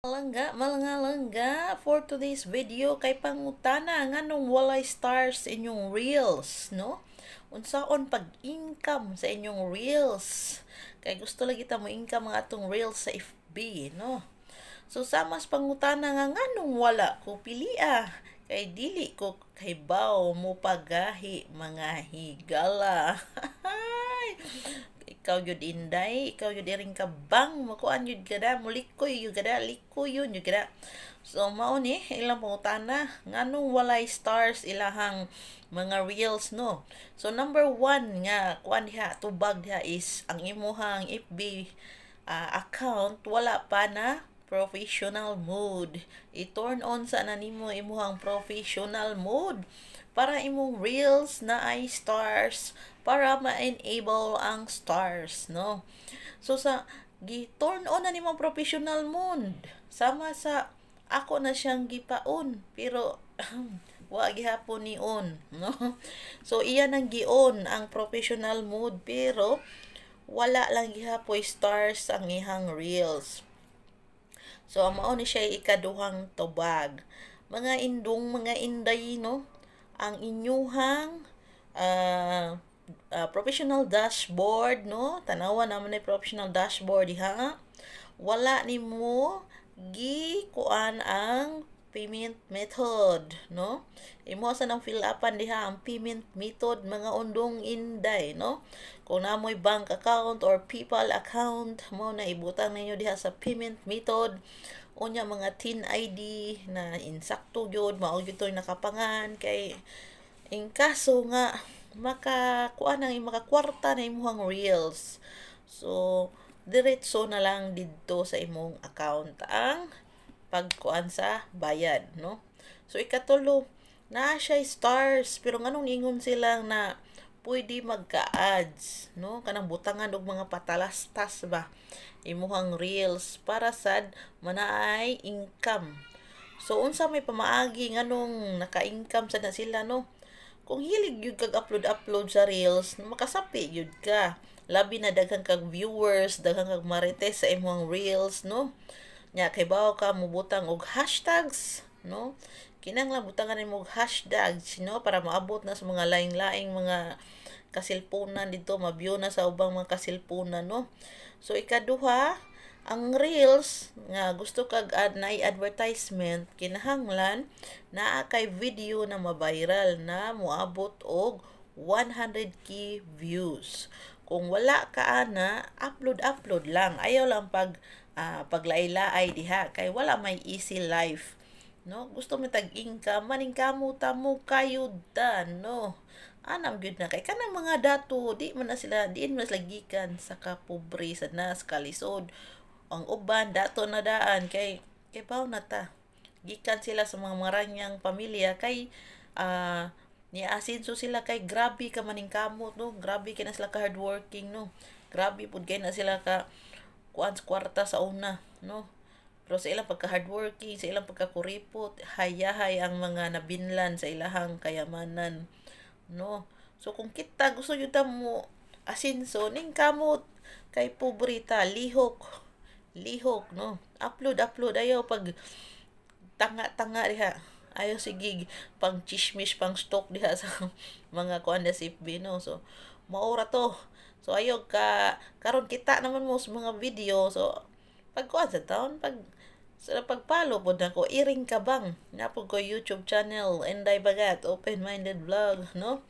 Malangga, malangga for today's video kay pangutana nganong walay stars inyong reels, no? Unsaon pag-income sa inyong reels? Kay gusto lagi ta mo income nga atong reels sa FB, no? So sa mas pangutana nga nganong wala ko pilia kay dili ko kay baw mo pagahi mga higala. ikaw yun inday, ikaw yun iring bang, makuan yun kada, mulikoy yun kada, likoy yun yun kada. So, mao ni, ilang pangutana, nga nung walay stars ilahang mga reels, no? So, number one nga, kuan diha, tubag diha is, ang imuhang FB uh, ah, account, wala pa na professional mode. I-turn on sana nimo imuhang professional mode para imong reels na ay stars para ma-enable ang stars, no? So sa gi-turn on na nimo professional mode sama sa ako na siyang gipaon pero wa gihapon ni on, no? So iya nang gi-on ang professional mode pero wala lang gihapoy stars ang ihang reels. So, ang mao ni siya ikaduhang tubag. Mga indong, mga inday, no? Ang inyuhang uh, uh, professional dashboard, no? Tanawa naman ni professional dashboard, ha? Wala ni mo gikuan ang payment method, no? Imo sa nang fill upan diha ang payment method mga undong inday, no? Kung mo'y bank account or PayPal account mo na ibutang ninyo diha sa payment method unya mga TIN ID na insakto gyud mao gyud nakapangan kay in kaso nga maka nang ang kwarta na imong reels. So diretso na lang didto sa imong account ang pagkuan sa bayad, no? So, ikatulo, na siya stars, pero nganong ingon sila na pwede magka-ads, no? Kanang butangan og mga patalastas ba imuhang reels para sad manaay income. So, unsa may pamaagi nganong naka-income sad na sila, no? Kung hilig yun kag upload-upload sa reels, makasapi yun ka labi na daghang kag viewers, daghang kag marites sa imong reels, no? nga kay bao ka mubutang og hashtags no kinanglan butangan mo og hashtags no para maabot na sa mga laing-laing mga kasilpunan dito mabiyo na sa ubang mga kasilpunan no so ikaduha ang reels nga gusto kag ad na advertisement kinahanglan naa kay video na mabiral na moabot og 100k views kung wala ka ana upload upload lang ayaw lang pag uh, ah, paglaylaay diha kay wala may easy life no gusto mo tag income maning kamo tamo kayo dan no anam gyud na kay kanang mga dato di man na sila diin man sila gikan sa kapobre sad na sa kalisod ang uban dato na daan kay kay paw na ta gikan sila sa mga maranyang pamilya kay uh, ah, ni asinso sila kay grabe ka maning kamot no grabe kay na sila ka hardworking no grabe pud kay na sila ka kuan kwarta sa una, no? Pero sa ilang pagka hardworking, sa ilang pagka kuripot, hayahay ang mga nabinlan sa ilahang kayamanan, no? So kung kita gusto jud ta mo asinso ning kamot kay pobrita lihok lihok no upload upload ayo pag tanga-tanga diha ayo sige pang chismis pang stock diha sa mga kuan na no so maura to So ayo ka karon kita naman mo sa mga video. So pag pagkuan sa town pag sa so, pagpalo po na ko, iring ka bang? Nga po ko YouTube channel, Enday Bagat, open-minded vlog, no?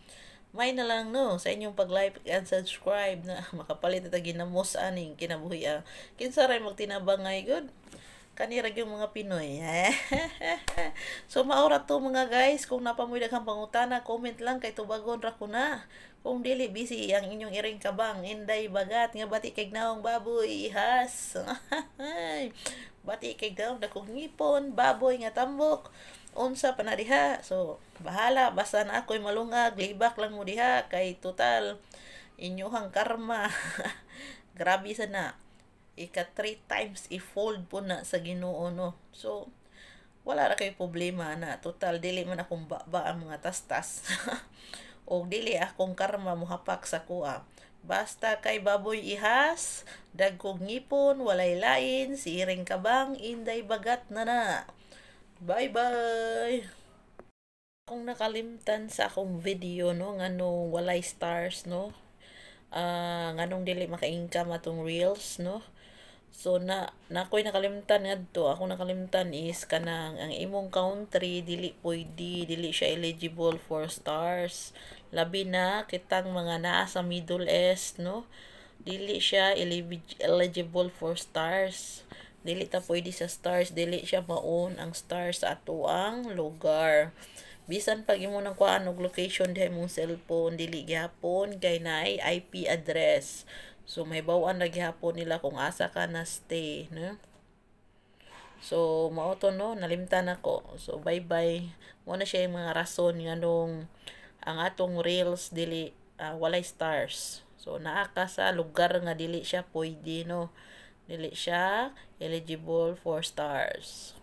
May na lang, no? Sa inyong pag-like and subscribe na makapalit at ginamos aning kinabuhi. Ah. Kinsa rin magtinabangay, good? kanirag yung mga Pinoy. Eh. so maura to mga guys, kung napamoy daghang pangutana, comment lang kay tubagon ra ko na. Kung dili busy ang inyong iring kabang, inday bagat nga bati kay naong baboy Has! bati kay naong dakong ngipon, baboy nga tambok. Unsa pa So bahala basta na ako'y malungag, libak lang mo diha kay total inyohang karma. Grabe sana ika 3 times i-fold po na sa Ginoo no. So wala ra kay problema na total dili man akong baba ang mga tastas. o dili akong karma mohapak sa kuha. Basta kay baboy ihas, dagkog ngipon, walay lain, siring kabang, inday bagat na na. Bye-bye! Kung nakalimtan sa akong video, no, nga walay stars, no, uh, nganong dili maka-income atong reels, no, So na na ko'y nakalimtan ngadto, ako nakalimtan is kanang ang imong country dili pwede, dili siya eligible for stars. Labi na kitang mga naa sa Middle East, no? Dili siya eligible for stars. Dili ta pwede sa stars, dili siya maon ang stars sa atoang lugar. Bisan pag imo nang kuan og location diha imong cellphone, dili gyapon kay naay IP address. So may bawaan lagi hapon nila kung asa ka na stay, no? So mao to no, nalimtan ako. So bye-bye. Mo na siya yung mga rason nga nung ang atong reels dili uh, walay stars. So naa ka sa lugar nga dili siya pwede no. Dili siya eligible for stars.